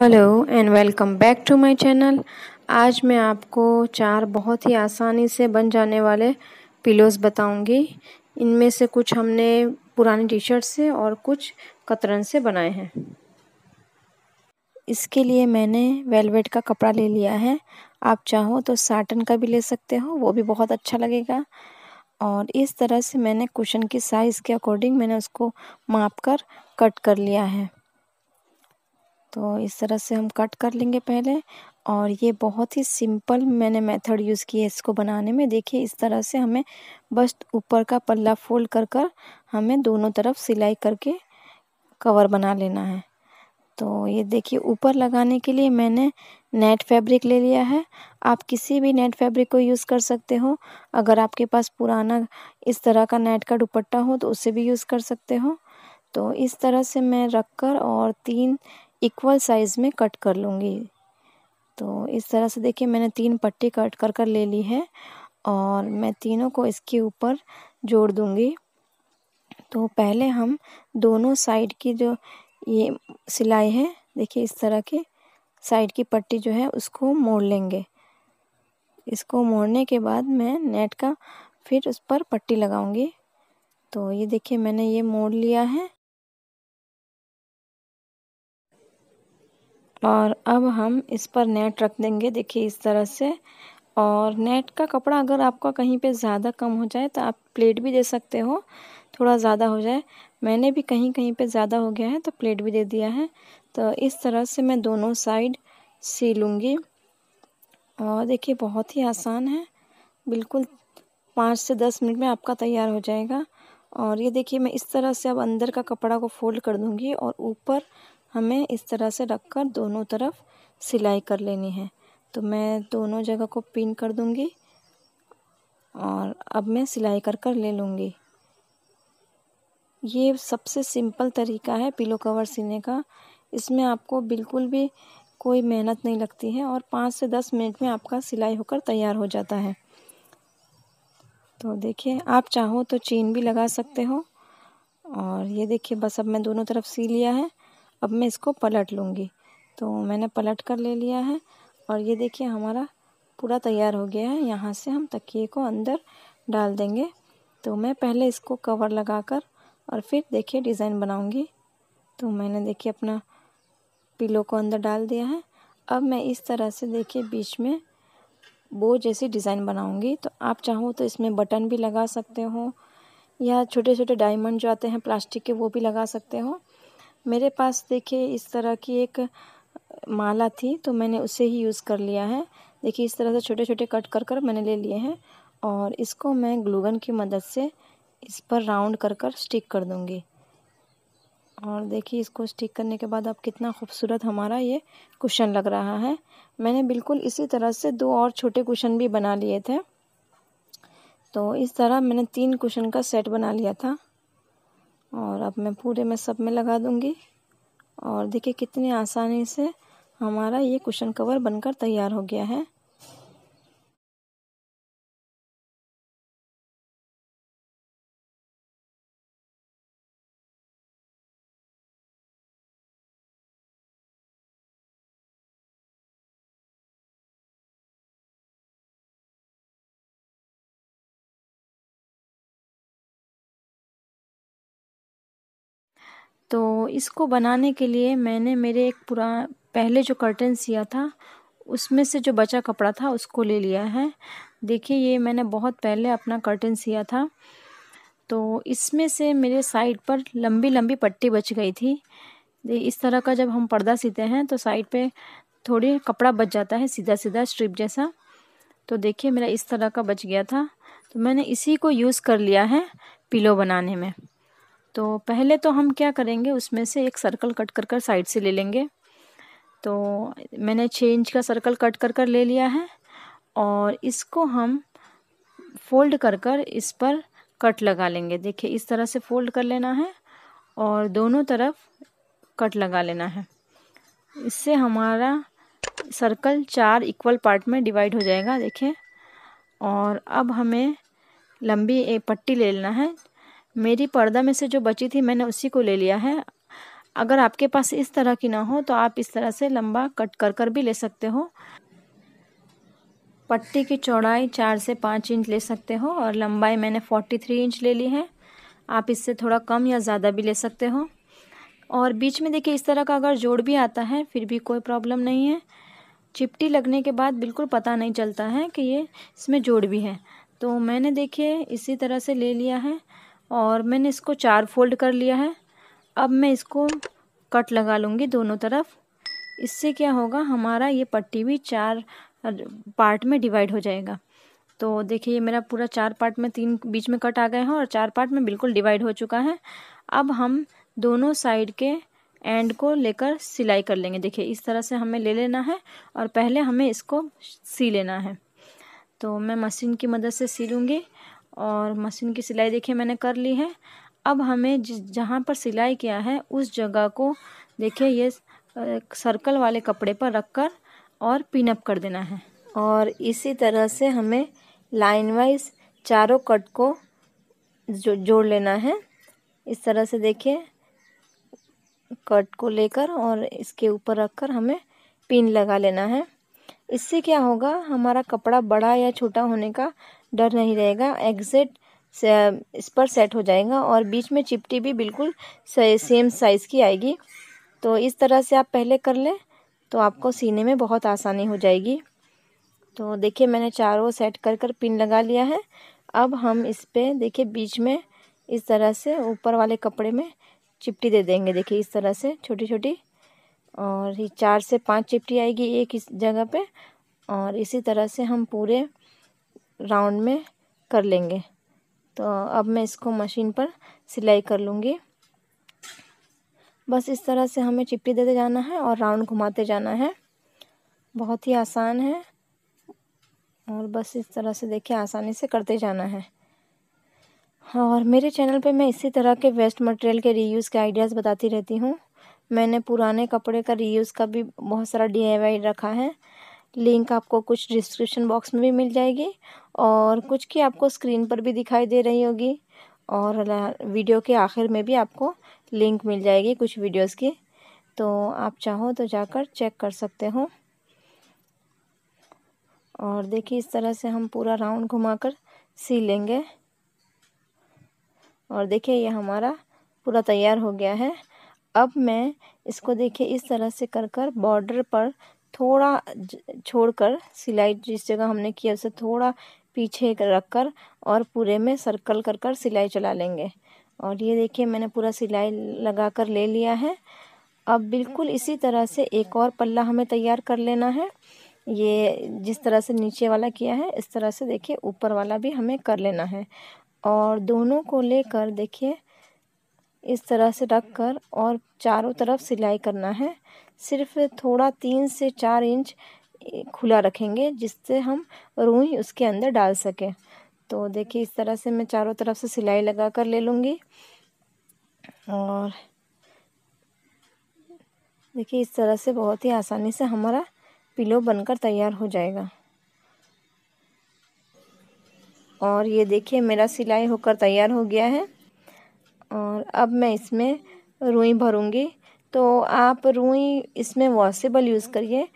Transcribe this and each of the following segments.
hello and welcome back to my channel आज मैं आपको चार बहुत ही आसानी से बन जाने वाले पिलोज़ बताऊंगी इनमें से कुछ हमने पुराने टी शर्ट से और कुछ कतरन से बनाए हैं इसके लिए मैंने वेलवेट का कपड़ा ले लिया है आप चाहो तो साटन का भी ले सकते हो वो भी बहुत अच्छा लगेगा और इस तरह से मैंने कुशन की साइज़ के अकॉर्डिंग मैंने उसको माप कर कट कर लिया है तो इस तरह से हम कट कर लेंगे पहले और ये बहुत ही सिंपल मैंने मेथड यूज़ किया है इसको बनाने में देखिए इस तरह से हमें बस ऊपर का पल्ला फोल्ड कर कर हमें दोनों तरफ सिलाई करके कवर बना लेना है तो ये देखिए ऊपर लगाने के लिए मैंने नेट फैब्रिक ले लिया है आप किसी भी नेट फैब्रिक को यूज़ कर सकते हो अगर आपके पास पुराना इस तरह का नेट का दुपट्टा हो तो उसे भी यूज़ कर सकते हो तो इस तरह से मैं रख कर और तीन इक्वल साइज़ में कट कर लूँगी तो इस तरह से देखिए मैंने तीन पट्टी कट कर कर ले ली है और मैं तीनों को इसके ऊपर जोड़ दूँगी तो पहले हम दोनों साइड की जो ये सिलाई है देखिए इस तरह की साइड की पट्टी जो है उसको मोड़ लेंगे इसको मोड़ने के बाद मैं नेट का फिर उस पर पट्टी लगाऊंगी तो ये देखिए मैंने ये मोड़ लिया है और अब हम इस पर नेट रख देंगे देखिए इस तरह से और नेट का कपड़ा अगर आपका कहीं पे ज़्यादा कम हो जाए तो आप प्लेट भी दे सकते हो थोड़ा ज़्यादा हो जाए मैंने भी कहीं कहीं पे ज़्यादा हो गया है तो प्लेट भी दे दिया है तो इस तरह से मैं दोनों साइड सी लूँगी और देखिए बहुत ही आसान है बिल्कुल पाँच से दस मिनट में आपका तैयार हो जाएगा और ये देखिए मैं इस तरह से अब अंदर का कपड़ा को फोल्ड कर दूँगी और ऊपर हमें इस तरह से रख कर दोनों तरफ सिलाई कर लेनी है तो मैं दोनों जगह को पिन कर दूँगी और अब मैं सिलाई कर कर ले लूँगी ये सबसे सिंपल तरीका है पिलो कवर सीने का इसमें आपको बिल्कुल भी कोई मेहनत नहीं लगती है और पाँच से दस मिनट में आपका सिलाई होकर तैयार हो जाता है तो देखिए आप चाहो तो चेन भी लगा सकते हो और ये देखिए बस अब मैं दोनों तरफ सी लिया है अब मैं इसको पलट लूँगी तो मैंने पलट कर ले लिया है और ये देखिए हमारा पूरा तैयार हो गया है यहाँ से हम तकिए को अंदर डाल देंगे तो मैं पहले इसको कवर लगा कर और फिर देखिए डिज़ाइन बनाऊँगी तो मैंने देखिए अपना पिलो को अंदर डाल दिया है अब मैं इस तरह से देखिए बीच में बो जैसी डिज़ाइन बनाऊँगी तो आप चाहो तो इसमें बटन भी लगा सकते हो या छोटे छोटे डायमंड जो आते हैं प्लास्टिक के वो भी लगा सकते हो मेरे पास देखिए इस तरह की एक माला थी तो मैंने उसे ही यूज़ कर लिया है देखिए इस तरह से छोटे छोटे कट कर कर मैंने ले लिए हैं और इसको मैं ग्लूगन की मदद से इस पर राउंड कर कर स्टिक कर दूँगी और देखिए इसको स्टिक करने के बाद अब कितना खूबसूरत हमारा ये कुशन लग रहा है मैंने बिल्कुल इसी तरह से दो और छोटे कुशन भी बना लिए थे तो इस तरह मैंने तीन कुशन का सेट बना लिया था और अब मैं पूरे में सब में लगा दूँगी और देखिए कितनी आसानी से हमारा ये कुशन कवर बनकर तैयार हो गया है तो इसको बनाने के लिए मैंने मेरे एक पुरा पहले जो कर्टन सिया था उसमें से जो बचा कपड़ा था उसको ले लिया है देखिए ये मैंने बहुत पहले अपना कर्टन सिया था तो इसमें से मेरे साइड पर लंबी लंबी पट्टी बच गई थी इस तरह का जब हम पर्दा सीते हैं तो साइड पे थोड़ी कपड़ा बच जाता है सीधा सीधा स्ट्रिप जैसा तो देखिए मेरा इस तरह का बच गया था तो मैंने इसी को यूज़ कर लिया है पिलो बनाने में तो पहले तो हम क्या करेंगे उसमें से एक सर्कल कट कर कर साइड से ले लेंगे तो मैंने छः इंच का सर्कल कट कर कर ले लिया है और इसको हम फोल्ड कर कर इस पर कट लगा लेंगे देखिए इस तरह से फोल्ड कर लेना है और दोनों तरफ कट लगा लेना है इससे हमारा सर्कल चार इक्वल पार्ट में डिवाइड हो जाएगा देखिए और अब हमें लंबी एक पट्टी ले लेना है मेरी पर्दा में से जो बची थी मैंने उसी को ले लिया है अगर आपके पास इस तरह की ना हो तो आप इस तरह से लंबा कट कर कर भी ले सकते हो पट्टी की चौड़ाई चार से पाँच इंच ले सकते हो और लंबाई मैंने फोर्टी थ्री इंच ले ली है आप इससे थोड़ा कम या ज़्यादा भी ले सकते हो और बीच में देखिए इस तरह का अगर जोड़ भी आता है फिर भी कोई प्रॉब्लम नहीं है चिपटी लगने के बाद बिल्कुल पता नहीं चलता है कि ये इसमें जोड़ भी है तो मैंने देखिए इसी तरह से ले लिया है और मैंने इसको चार फोल्ड कर लिया है अब मैं इसको कट लगा लूँगी दोनों तरफ इससे क्या होगा हमारा ये पट्टी भी चार पार्ट में डिवाइड हो जाएगा तो देखिए ये मेरा पूरा चार पार्ट में तीन बीच में कट आ गए हैं और चार पार्ट में बिल्कुल डिवाइड हो चुका है अब हम दोनों साइड के एंड को लेकर सिलाई कर लेंगे देखिए इस तरह से हमें ले लेना है और पहले हमें इसको सी लेना है तो मैं मशीन की मदद से सी लूँगी और मशीन की सिलाई देखिए मैंने कर ली है अब हमें जिस जहाँ पर सिलाई किया है उस जगह को देखिए ये सर्कल वाले कपड़े पर रखकर और पिनअप कर देना है और इसी तरह से हमें लाइन वाइज चारों कट को जो जोड़ लेना है इस तरह से देखिए कट को लेकर और इसके ऊपर रखकर हमें पिन लगा लेना है इससे क्या होगा हमारा कपड़ा बड़ा या छोटा होने का डर नहीं रहेगा एग्जेक्ट इस पर सेट हो जाएगा और बीच में चिपटी भी बिल्कुल सेम साइज़ की आएगी तो इस तरह से आप पहले कर लें तो आपको सीने में बहुत आसानी हो जाएगी तो देखिए मैंने चारों सेट कर कर पिन लगा लिया है अब हम इस पर देखिए बीच में इस तरह से ऊपर वाले कपड़े में चिपटी दे देंगे देखिए इस तरह से छोटी छोटी और ये चार से पांच चिपटी आएगी एक इस जगह पे और इसी तरह से हम पूरे राउंड में कर लेंगे तो अब मैं इसको मशीन पर सिलाई कर लूँगी बस इस तरह से हमें चिपटी देते जाना है और राउंड घुमाते जाना है बहुत ही आसान है और बस इस तरह से देखिए आसानी से करते जाना है हाँ, और मेरे चैनल पे मैं इसी तरह के वेस्ट मटेरियल के रीयूज़ के आइडियाज़ बताती रहती हूँ मैंने पुराने कपड़े का रीयूज़ का भी बहुत सारा डी रखा है लिंक आपको कुछ डिस्क्रिप्शन बॉक्स में भी मिल जाएगी और कुछ की आपको स्क्रीन पर भी दिखाई दे रही होगी और वीडियो के आखिर में भी आपको लिंक मिल जाएगी कुछ वीडियोस की तो आप चाहो तो जाकर चेक कर सकते हो और देखिए इस तरह से हम पूरा राउंड घुमाकर सी लेंगे और देखिए ये हमारा पूरा तैयार हो गया है अब मैं इसको देखिए इस तरह से कर कर बॉर्डर पर थोड़ा छोड़कर सिलाई जिस जगह हमने किया उसे थोड़ा पीछे रखकर और पूरे में सर्कल कर कर सिलाई चला लेंगे और ये देखिए मैंने पूरा सिलाई लगा कर ले लिया है अब बिल्कुल इसी तरह से एक और पल्ला हमें तैयार कर लेना है ये जिस तरह से नीचे वाला किया है इस तरह से देखिए ऊपर वाला भी हमें कर लेना है और दोनों को लेकर देखिए इस तरह से रख कर और चारों तरफ सिलाई करना है सिर्फ थोड़ा तीन से चार इंच खुला रखेंगे जिससे हम रुई उसके अंदर डाल सकें तो देखिए इस तरह से मैं चारों तरफ से सिलाई लगा कर ले लूँगी और देखिए इस तरह से बहुत ही आसानी से हमारा पिलो बनकर तैयार हो जाएगा और ये देखिए मेरा सिलाई होकर तैयार हो गया है और अब मैं इसमें रुई भरूँगी तो आप रुई इसमें वॉशेबल यूज़ करिए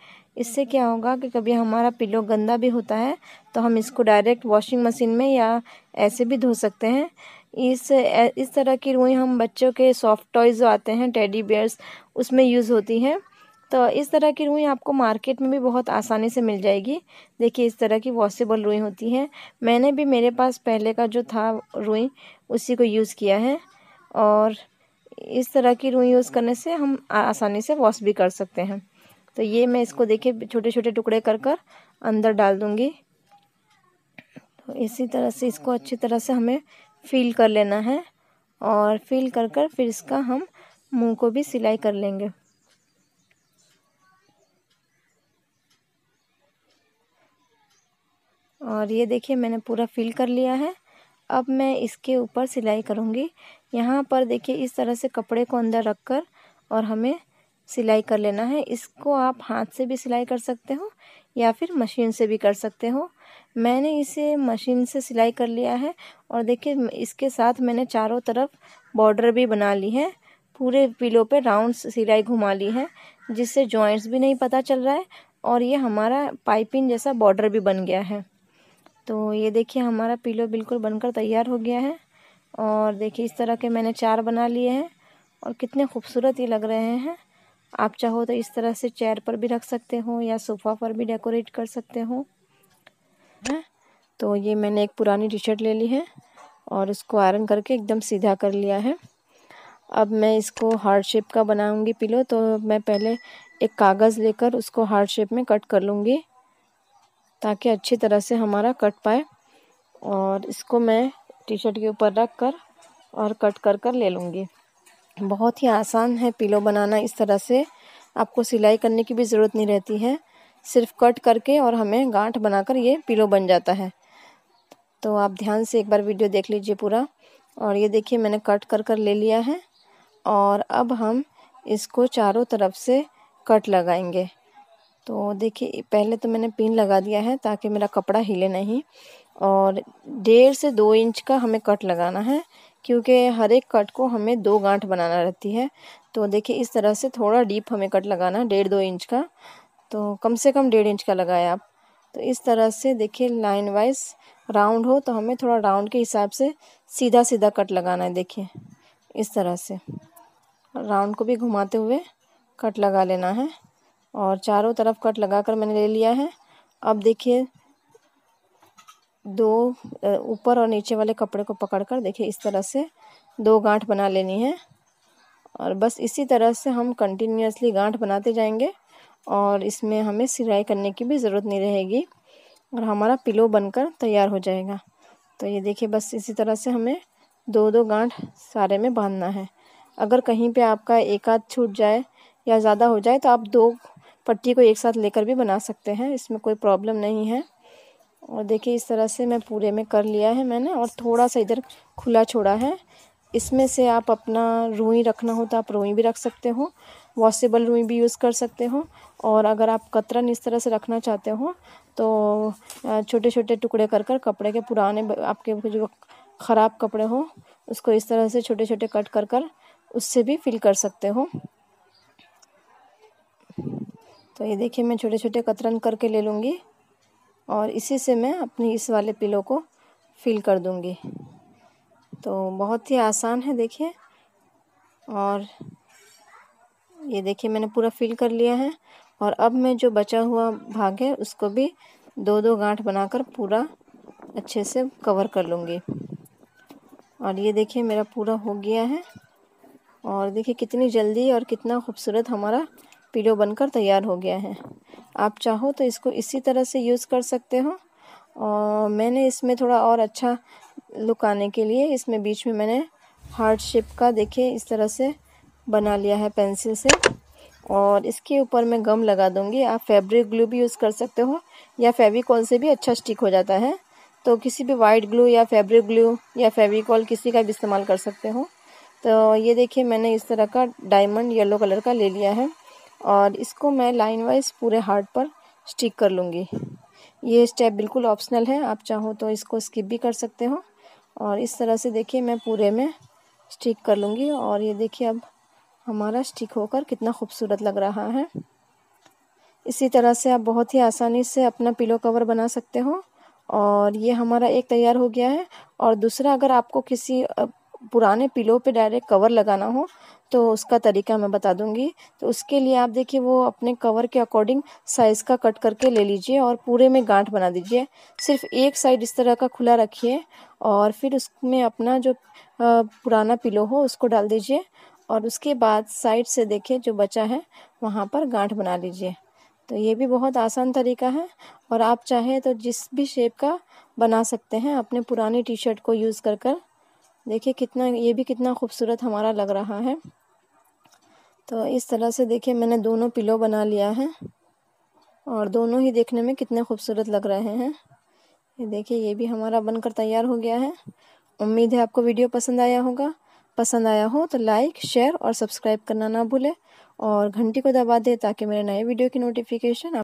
इससे क्या होगा कि कभी हमारा पिलो गंदा भी होता है तो हम इसको डायरेक्ट वॉशिंग मशीन में या ऐसे भी धो सकते हैं इस इस तरह की रुई हम बच्चों के सॉफ्ट टॉयज़ जो आते हैं टेडी बेयर्स उसमें यूज़ होती हैं तो इस तरह की रुई आपको मार्केट में भी बहुत आसानी से मिल जाएगी देखिए इस तरह की वॉशेबल रुई होती है मैंने भी मेरे पास पहले का जो था रुई उसी को यूज़ किया है और इस तरह की रुई यूज़ करने से हम आसानी से वॉश भी कर सकते हैं तो ये मैं इसको देखिए छोटे छोटे टुकड़े कर कर अंदर डाल दूँगी तो इसी तरह से इसको अच्छी तरह से हमें फील कर लेना है और फील कर कर फिर इसका हम मुंह को भी सिलाई कर लेंगे और ये देखिए मैंने पूरा फिल कर लिया है अब मैं इसके ऊपर सिलाई करूँगी यहाँ पर देखिए इस तरह से कपड़े को अंदर रख कर और हमें सिलाई कर लेना है इसको आप हाथ से भी सिलाई कर सकते हो या फिर मशीन से भी कर सकते हो मैंने इसे मशीन से सिलाई कर लिया है और देखिए इसके साथ मैंने चारों तरफ बॉर्डर भी बना ली है पूरे पिलो पे राउंड सिलाई घुमा ली है जिससे जॉइंट्स भी नहीं पता चल रहा है और ये हमारा पाइपिंग जैसा बॉर्डर भी बन गया है तो ये देखिए हमारा पिलो बिल्कुल बनकर तैयार हो गया है और देखिए इस तरह के मैंने चार बना लिए हैं और कितने खूबसूरत ये लग रहे हैं आप चाहो तो इस तरह से चेयर पर भी रख सकते हो या सोफ़ा पर भी डेकोरेट कर सकते हो है तो ये मैंने एक पुरानी टी शर्ट ले ली है और इसको आयरन करके एकदम सीधा कर लिया है अब मैं इसको हार्ड शेप का बनाऊंगी पिलो तो मैं पहले एक कागज़ लेकर उसको हार्ड शेप में कट कर लूँगी ताकि अच्छी तरह से हमारा कट पाए और इसको मैं टी शर्ट के ऊपर रख कर और कट कर कर ले लूँगी बहुत ही आसान है पिलो बनाना इस तरह से आपको सिलाई करने की भी ज़रूरत नहीं रहती है सिर्फ कट करके और हमें गांठ बनाकर ये पिलो बन जाता है तो आप ध्यान से एक बार वीडियो देख लीजिए पूरा और ये देखिए मैंने कट कर कर ले लिया है और अब हम इसको चारों तरफ से कट लगाएंगे तो देखिए पहले तो मैंने पिन लगा दिया है ताकि मेरा कपड़ा हिले नहीं और डेढ़ से दो इंच का हमें कट लगाना है क्योंकि हर एक कट को हमें दो गांठ बनाना रहती है तो देखिए इस तरह से थोड़ा डीप हमें कट लगाना है डेढ़ दो इंच का तो कम से कम डेढ़ इंच का लगाए आप तो इस तरह से देखिए लाइन वाइज राउंड हो तो हमें थोड़ा राउंड के हिसाब से सीधा सीधा कट लगाना है देखिए इस तरह से राउंड को भी घुमाते हुए कट लगा लेना है और चारों तरफ कट लगा कर मैंने ले लिया है अब देखिए दो ऊपर और नीचे वाले कपड़े को पकड़कर देखिए इस तरह से दो गांठ बना लेनी है और बस इसी तरह से हम कंटिन्यूसली गांठ बनाते जाएंगे और इसमें हमें सिलाई करने की भी ज़रूरत नहीं रहेगी और हमारा पिलो बनकर तैयार हो जाएगा तो ये देखिए बस इसी तरह से हमें दो दो गांठ सारे में बांधना है अगर कहीं पे आपका एक आध छूट जाए या ज़्यादा हो जाए तो आप दो पट्टी को एक साथ लेकर भी बना सकते हैं इसमें कोई प्रॉब्लम नहीं है और देखिए इस तरह से मैं पूरे में कर लिया है मैंने और थोड़ा सा इधर खुला छोड़ा है इसमें से आप अपना रुई रखना हो तो आप रुई भी रख सकते हो वॉशेबल रुई भी यूज़ कर सकते हो और अगर आप कतरन इस तरह से रखना चाहते हो तो छोटे छोटे टुकड़े कर कर कपड़े के पुराने आपके जो ख़राब कपड़े हो उसको इस तरह से छोटे छोटे कट कर कर उससे भी फिल कर सकते हो तो ये देखिए मैं छोटे छोटे कतरन करके ले लूँगी और इसी से मैं अपनी इस वाले पिलो को फिल कर दूँगी तो बहुत ही आसान है देखिए और ये देखिए मैंने पूरा फिल कर लिया है और अब मैं जो बचा हुआ भाग है उसको भी दो दो गांठ बनाकर पूरा अच्छे से कवर कर लूँगी और ये देखिए मेरा पूरा हो गया है और देखिए कितनी जल्दी और कितना खूबसूरत हमारा पीलो बनकर तैयार हो गया है आप चाहो तो इसको इसी तरह से यूज़ कर सकते हो और मैंने इसमें थोड़ा और अच्छा लुक आने के लिए इसमें बीच में मैंने हार्ट शेप का देखिए इस तरह से बना लिया है पेंसिल से और इसके ऊपर मैं गम लगा दूँगी आप फैब्रिक ग्लू भी यूज़ कर सकते हो या फेविकॉल से भी अच्छा स्टिक हो जाता है तो किसी भी वाइट ग्लू या फैब्रिक ग्लू या फेविकॉल किसी का भी इस्तेमाल कर सकते हो तो ये देखिए मैंने इस तरह का डायमंड येलो कलर का ले लिया है और इसको मैं लाइन वाइज पूरे हार्ट पर स्टिक कर लूँगी ये स्टेप बिल्कुल ऑप्शनल है आप चाहो तो इसको स्किप भी कर सकते हो और इस तरह से देखिए मैं पूरे में स्टिक कर लूँगी और ये देखिए अब हमारा स्टिक होकर कितना खूबसूरत लग रहा है इसी तरह से आप बहुत ही आसानी से अपना पिलो कवर बना सकते हो और ये हमारा एक तैयार हो गया है और दूसरा अगर आपको किसी पुराने पिलो पे डायरेक्ट कवर लगाना हो तो उसका तरीका मैं बता दूंगी तो उसके लिए आप देखिए वो अपने कवर के अकॉर्डिंग साइज़ का कट करके ले लीजिए और पूरे में गांठ बना दीजिए सिर्फ एक साइड इस तरह का खुला रखिए और फिर उसमें अपना जो पुराना पिलो हो उसको डाल दीजिए और उसके बाद साइड से देखिए जो बचा है वहाँ पर गांठ बना लीजिए तो ये भी बहुत आसान तरीका है और आप चाहें तो जिस भी शेप का बना सकते हैं अपने पुराने टी शर्ट को यूज़ कर कर देखिए कितना ये भी कितना खूबसूरत हमारा लग रहा है तो इस तरह से देखिए मैंने दोनों पिलो बना लिया है और दोनों ही देखने में कितने खूबसूरत लग रहे हैं ये देखिए ये भी हमारा बनकर तैयार हो गया है उम्मीद है आपको वीडियो पसंद आया होगा पसंद आया हो तो लाइक शेयर और सब्सक्राइब करना ना भूलें और घंटी को दबा दें ताकि मेरे नए वीडियो की नोटिफिकेशन